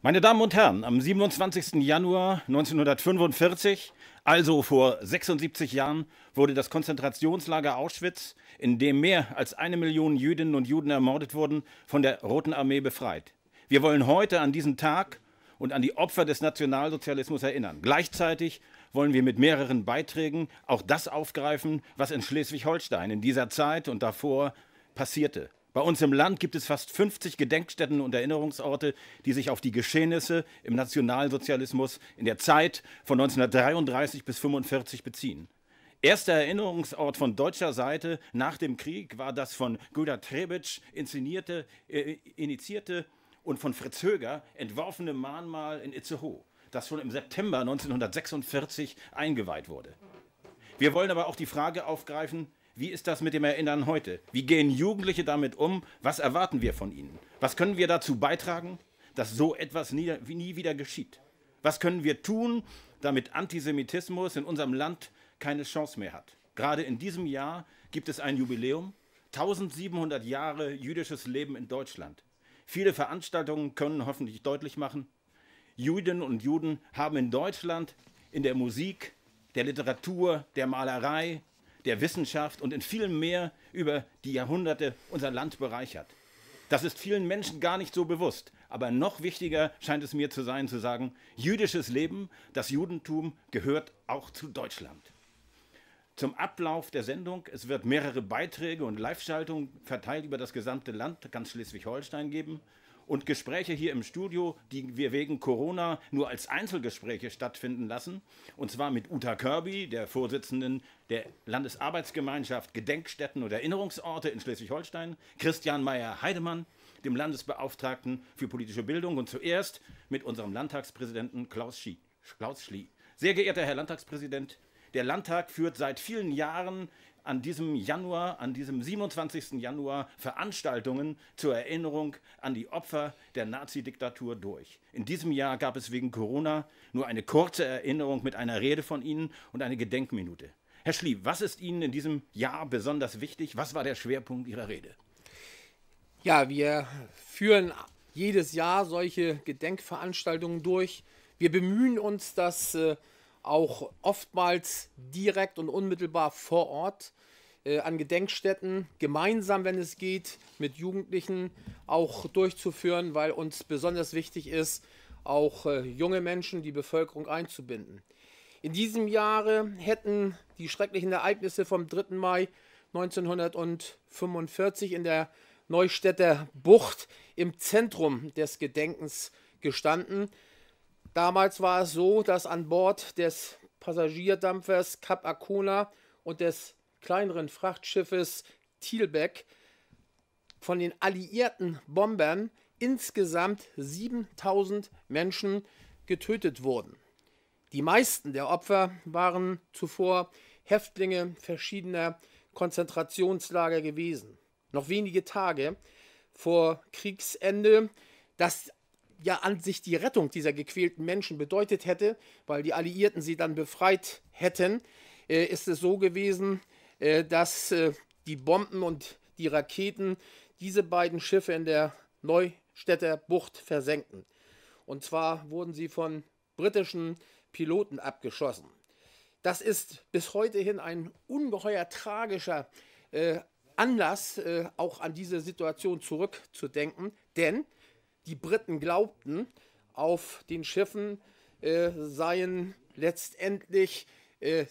Meine Damen und Herren, am 27. Januar 1945, also vor 76 Jahren, wurde das Konzentrationslager Auschwitz, in dem mehr als eine Million Jüdinnen und Juden ermordet wurden, von der Roten Armee befreit. Wir wollen heute an diesen Tag und an die Opfer des Nationalsozialismus erinnern. Gleichzeitig wollen wir mit mehreren Beiträgen auch das aufgreifen, was in Schleswig-Holstein in dieser Zeit und davor passierte. Bei uns im Land gibt es fast 50 Gedenkstätten und Erinnerungsorte, die sich auf die Geschehnisse im Nationalsozialismus in der Zeit von 1933 bis 1945 beziehen. Erster Erinnerungsort von deutscher Seite nach dem Krieg war das von Güter Trebitsch inszenierte, äh, initiierte und von Fritz Höger entworfene Mahnmal in Itzehoe, das schon im September 1946 eingeweiht wurde. Wir wollen aber auch die Frage aufgreifen, wie ist das mit dem Erinnern heute? Wie gehen Jugendliche damit um? Was erwarten wir von ihnen? Was können wir dazu beitragen, dass so etwas nie, nie wieder geschieht? Was können wir tun, damit Antisemitismus in unserem Land keine Chance mehr hat? Gerade in diesem Jahr gibt es ein Jubiläum, 1700 Jahre jüdisches Leben in Deutschland. Viele Veranstaltungen können hoffentlich deutlich machen, Jüdinnen und Juden haben in Deutschland in der Musik, der Literatur, der Malerei, der Wissenschaft und in vielem mehr über die Jahrhunderte unser Land bereichert. Das ist vielen Menschen gar nicht so bewusst. Aber noch wichtiger scheint es mir zu sein, zu sagen, jüdisches Leben, das Judentum gehört auch zu Deutschland. Zum Ablauf der Sendung, es wird mehrere Beiträge und Live-Schaltungen verteilt über das gesamte Land, ganz Schleswig-Holstein geben und Gespräche hier im Studio, die wir wegen Corona nur als Einzelgespräche stattfinden lassen. Und zwar mit Uta Kirby, der Vorsitzenden der Landesarbeitsgemeinschaft Gedenkstätten und Erinnerungsorte in Schleswig-Holstein, Christian Meyer-Heidemann, dem Landesbeauftragten für politische Bildung und zuerst mit unserem Landtagspräsidenten Klaus, Schie, Klaus Schlie. Sehr geehrter Herr Landtagspräsident, der Landtag führt seit vielen Jahren an diesem Januar, an diesem 27. Januar Veranstaltungen zur Erinnerung an die Opfer der Nazi-Diktatur durch. In diesem Jahr gab es wegen Corona nur eine kurze Erinnerung mit einer Rede von Ihnen und eine Gedenkminute. Herr Schlieb, was ist Ihnen in diesem Jahr besonders wichtig? Was war der Schwerpunkt Ihrer Rede? Ja, wir führen jedes Jahr solche Gedenkveranstaltungen durch. Wir bemühen uns, dass äh, auch oftmals direkt und unmittelbar vor Ort äh, an Gedenkstätten, gemeinsam, wenn es geht, mit Jugendlichen auch durchzuführen, weil uns besonders wichtig ist, auch äh, junge Menschen, die Bevölkerung einzubinden. In diesem Jahre hätten die schrecklichen Ereignisse vom 3. Mai 1945 in der Neustädter Bucht im Zentrum des Gedenkens gestanden. Damals war es so, dass an Bord des Passagierdampfers Cap Arcona und des kleineren Frachtschiffes Thielbeck von den alliierten Bombern insgesamt 7000 Menschen getötet wurden. Die meisten der Opfer waren zuvor Häftlinge verschiedener Konzentrationslager gewesen. Noch wenige Tage vor Kriegsende, das ja an sich die Rettung dieser gequälten Menschen bedeutet hätte, weil die Alliierten sie dann befreit hätten, äh, ist es so gewesen, äh, dass äh, die Bomben und die Raketen diese beiden Schiffe in der Neustädter Bucht versenkten. Und zwar wurden sie von britischen Piloten abgeschossen. Das ist bis heute hin ein ungeheuer tragischer äh, Anlass, äh, auch an diese Situation zurückzudenken, denn die Briten glaubten, auf den Schiffen äh, seien letztendlich äh,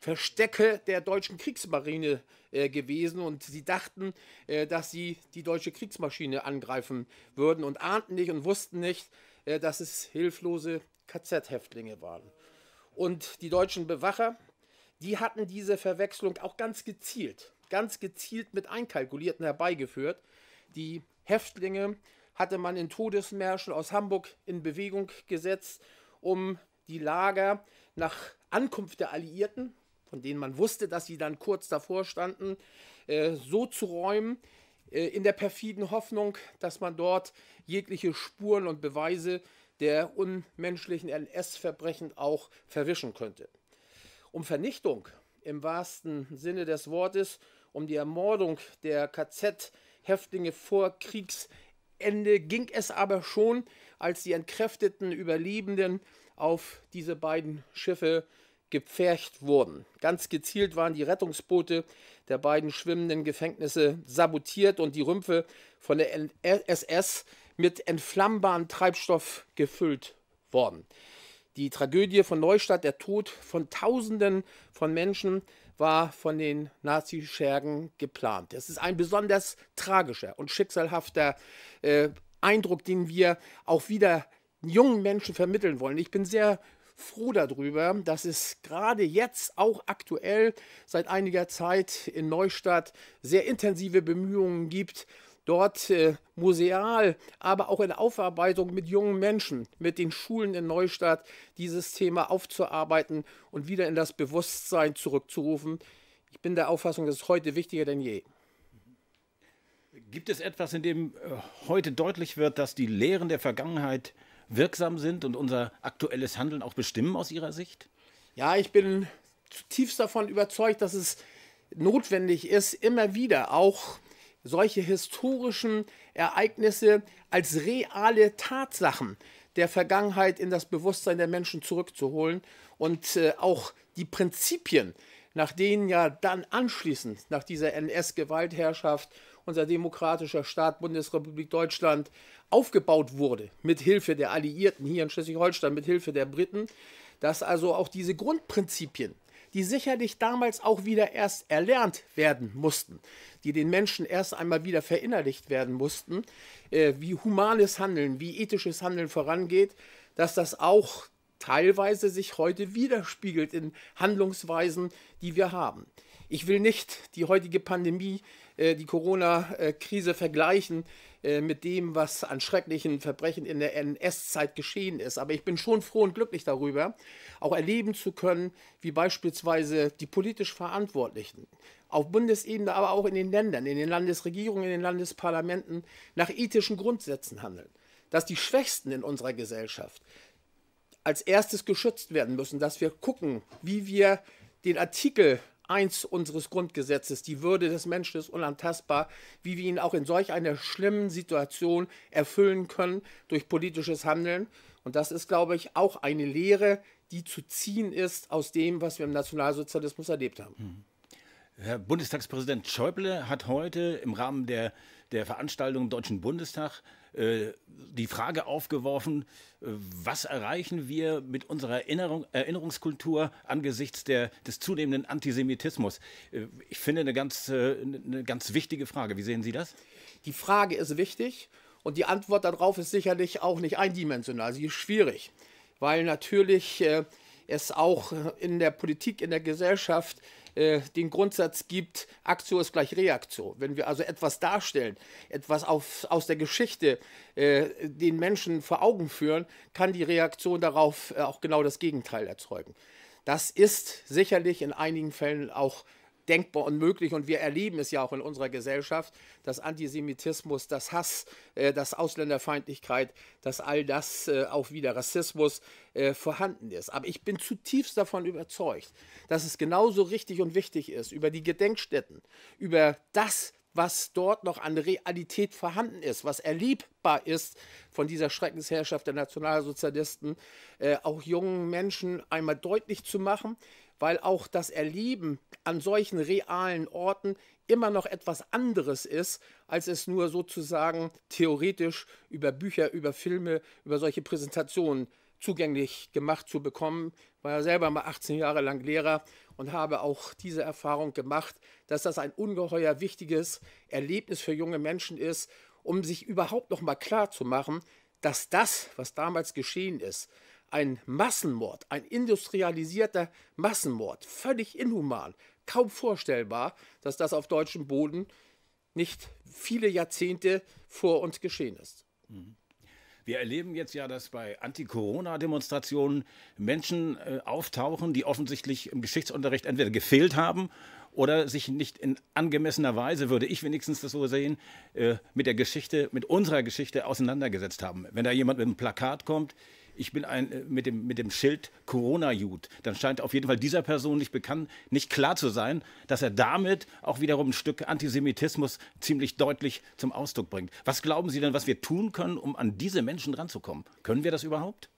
Verstecke der deutschen Kriegsmarine äh, gewesen und sie dachten, äh, dass sie die deutsche Kriegsmaschine angreifen würden und ahnten nicht und wussten nicht, äh, dass es hilflose KZ-Häftlinge waren. Und die deutschen Bewacher, die hatten diese Verwechslung auch ganz gezielt, ganz gezielt mit Einkalkulierten herbeigeführt. Die Häftlinge hatte man in Todesmärschen aus Hamburg in Bewegung gesetzt, um die Lager nach Ankunft der Alliierten, von denen man wusste, dass sie dann kurz davor standen, äh, so zu räumen, äh, in der perfiden Hoffnung, dass man dort jegliche Spuren und Beweise der unmenschlichen NS-Verbrechen auch verwischen könnte. Um Vernichtung im wahrsten Sinne des Wortes, um die Ermordung der KZ-Häftlinge vor Kriegs- Ende ging es aber schon, als die entkräfteten Überlebenden auf diese beiden Schiffe gepfercht wurden. Ganz gezielt waren die Rettungsboote der beiden schwimmenden Gefängnisse sabotiert und die Rümpfe von der SS mit entflammbarem Treibstoff gefüllt worden. Die Tragödie von Neustadt, der Tod von Tausenden von Menschen, war von den Nazischergen geplant. Es ist ein besonders tragischer und schicksalhafter äh, Eindruck, den wir auch wieder jungen Menschen vermitteln wollen. Ich bin sehr froh darüber, dass es gerade jetzt auch aktuell seit einiger Zeit in Neustadt sehr intensive Bemühungen gibt, dort äh, museal, aber auch in Aufarbeitung mit jungen Menschen, mit den Schulen in Neustadt, dieses Thema aufzuarbeiten und wieder in das Bewusstsein zurückzurufen. Ich bin der Auffassung, das ist heute wichtiger denn je. Gibt es etwas, in dem äh, heute deutlich wird, dass die Lehren der Vergangenheit wirksam sind und unser aktuelles Handeln auch bestimmen aus Ihrer Sicht? Ja, ich bin zutiefst davon überzeugt, dass es notwendig ist, immer wieder auch solche historischen Ereignisse als reale Tatsachen der Vergangenheit in das Bewusstsein der Menschen zurückzuholen und äh, auch die Prinzipien, nach denen ja dann anschließend nach dieser NS-Gewaltherrschaft unser demokratischer Staat Bundesrepublik Deutschland aufgebaut wurde, mit Hilfe der Alliierten hier in Schleswig-Holstein, mit Hilfe der Briten, dass also auch diese Grundprinzipien die sicherlich damals auch wieder erst erlernt werden mussten, die den Menschen erst einmal wieder verinnerlicht werden mussten, äh, wie humanes Handeln, wie ethisches Handeln vorangeht, dass das auch teilweise sich heute widerspiegelt in Handlungsweisen, die wir haben. Ich will nicht die heutige Pandemie äh, die Corona-Krise vergleichen äh, mit dem, was an schrecklichen Verbrechen in der NS-Zeit geschehen ist. Aber ich bin schon froh und glücklich darüber, auch erleben zu können, wie beispielsweise die politisch Verantwortlichen auf Bundesebene, aber auch in den Ländern, in den Landesregierungen, in den Landesparlamenten nach ethischen Grundsätzen handeln. Dass die Schwächsten in unserer Gesellschaft als erstes geschützt werden müssen, dass wir gucken, wie wir den Artikel 1 unseres Grundgesetzes. Die Würde des Menschen ist unantastbar, wie wir ihn auch in solch einer schlimmen Situation erfüllen können durch politisches Handeln. Und das ist, glaube ich, auch eine Lehre, die zu ziehen ist aus dem, was wir im Nationalsozialismus erlebt haben. Mhm. Herr Bundestagspräsident Schäuble hat heute im Rahmen der, der Veranstaltung im Deutschen Bundestag äh, die Frage aufgeworfen, äh, was erreichen wir mit unserer Erinnerung, Erinnerungskultur angesichts der, des zunehmenden Antisemitismus? Äh, ich finde eine ganz, äh, eine ganz wichtige Frage. Wie sehen Sie das? Die Frage ist wichtig und die Antwort darauf ist sicherlich auch nicht eindimensional. Sie ist schwierig, weil natürlich äh, es auch in der Politik, in der Gesellschaft, äh, den Grundsatz gibt, Aktion ist gleich Reaktion. Wenn wir also etwas darstellen, etwas auf, aus der Geschichte äh, den Menschen vor Augen führen, kann die Reaktion darauf äh, auch genau das Gegenteil erzeugen. Das ist sicherlich in einigen Fällen auch denkbar und möglich. Und wir erleben es ja auch in unserer Gesellschaft, dass Antisemitismus, das Hass, äh, dass Ausländerfeindlichkeit, dass all das äh, auch wieder Rassismus äh, vorhanden ist. Aber ich bin zutiefst davon überzeugt, dass es genauso richtig und wichtig ist, über die Gedenkstätten, über das, was dort noch an Realität vorhanden ist, was erlebbar ist von dieser Schreckensherrschaft der Nationalsozialisten, äh, auch jungen Menschen einmal deutlich zu machen, weil auch das Erleben an solchen realen Orten immer noch etwas anderes ist, als es nur sozusagen theoretisch über Bücher, über Filme, über solche Präsentationen zugänglich gemacht zu bekommen. Ich war ja selber mal 18 Jahre lang Lehrer und habe auch diese Erfahrung gemacht, dass das ein ungeheuer wichtiges Erlebnis für junge Menschen ist, um sich überhaupt noch mal klar zu machen, dass das, was damals geschehen ist, ein Massenmord, ein industrialisierter Massenmord, völlig inhuman, kaum vorstellbar, dass das auf deutschem Boden nicht viele Jahrzehnte vor uns geschehen ist. Mhm. Wir erleben jetzt ja, dass bei Anti-Corona-Demonstrationen Menschen äh, auftauchen, die offensichtlich im Geschichtsunterricht entweder gefehlt haben oder sich nicht in angemessener Weise, würde ich wenigstens das so sehen, äh, mit der Geschichte, mit unserer Geschichte auseinandergesetzt haben. Wenn da jemand mit einem Plakat kommt, ich bin ein, äh, mit, dem, mit dem Schild Corona-Jud, dann scheint auf jeden Fall dieser Person nicht bekannt, nicht klar zu sein, dass er damit auch wiederum ein Stück Antisemitismus ziemlich deutlich zum Ausdruck bringt. Was glauben Sie denn, was wir tun können, um an diese Menschen ranzukommen? Können wir das überhaupt?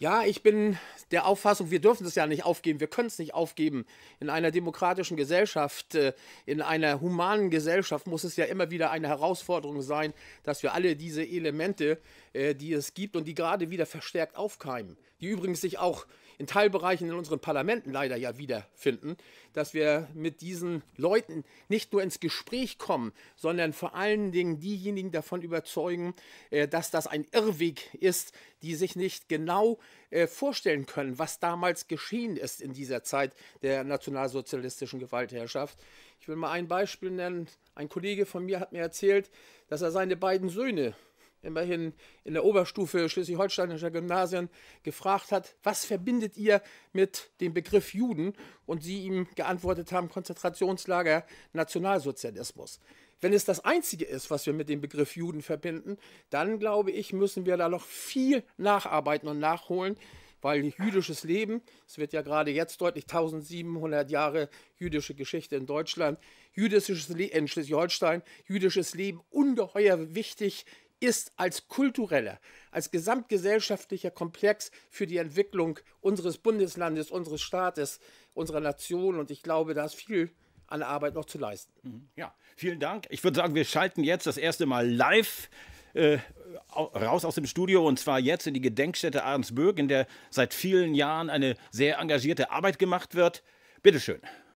Ja, ich bin der Auffassung, wir dürfen es ja nicht aufgeben, wir können es nicht aufgeben. In einer demokratischen Gesellschaft, äh, in einer humanen Gesellschaft muss es ja immer wieder eine Herausforderung sein, dass wir alle diese Elemente, äh, die es gibt und die gerade wieder verstärkt aufkeimen, die übrigens sich auch in Teilbereichen in unseren Parlamenten leider ja wiederfinden, dass wir mit diesen Leuten nicht nur ins Gespräch kommen, sondern vor allen Dingen diejenigen davon überzeugen, äh, dass das ein Irrweg ist, die sich nicht genau äh, vorstellen können, was damals geschehen ist in dieser Zeit der nationalsozialistischen Gewaltherrschaft. Ich will mal ein Beispiel nennen. Ein Kollege von mir hat mir erzählt, dass er seine beiden Söhne immerhin in der Oberstufe schleswig-holsteinischer Gymnasien gefragt hat, was verbindet ihr mit dem Begriff Juden? Und sie ihm geantwortet haben, Konzentrationslager, Nationalsozialismus. Wenn es das Einzige ist, was wir mit dem Begriff Juden verbinden, dann glaube ich, müssen wir da noch viel nacharbeiten und nachholen, weil jüdisches Leben, es wird ja gerade jetzt deutlich 1700 Jahre jüdische Geschichte in Deutschland, jüdisches Le in Schleswig-Holstein, jüdisches Leben ungeheuer wichtig, ist als kultureller, als gesamtgesellschaftlicher Komplex für die Entwicklung unseres Bundeslandes, unseres Staates, unserer Nation. Und ich glaube, da ist viel an Arbeit noch zu leisten. Mhm. Ja, vielen Dank. Ich würde sagen, wir schalten jetzt das erste Mal live. Äh, raus aus dem Studio und zwar jetzt in die Gedenkstätte Ahrensböck, in der seit vielen Jahren eine sehr engagierte Arbeit gemacht wird. Bitteschön. schön.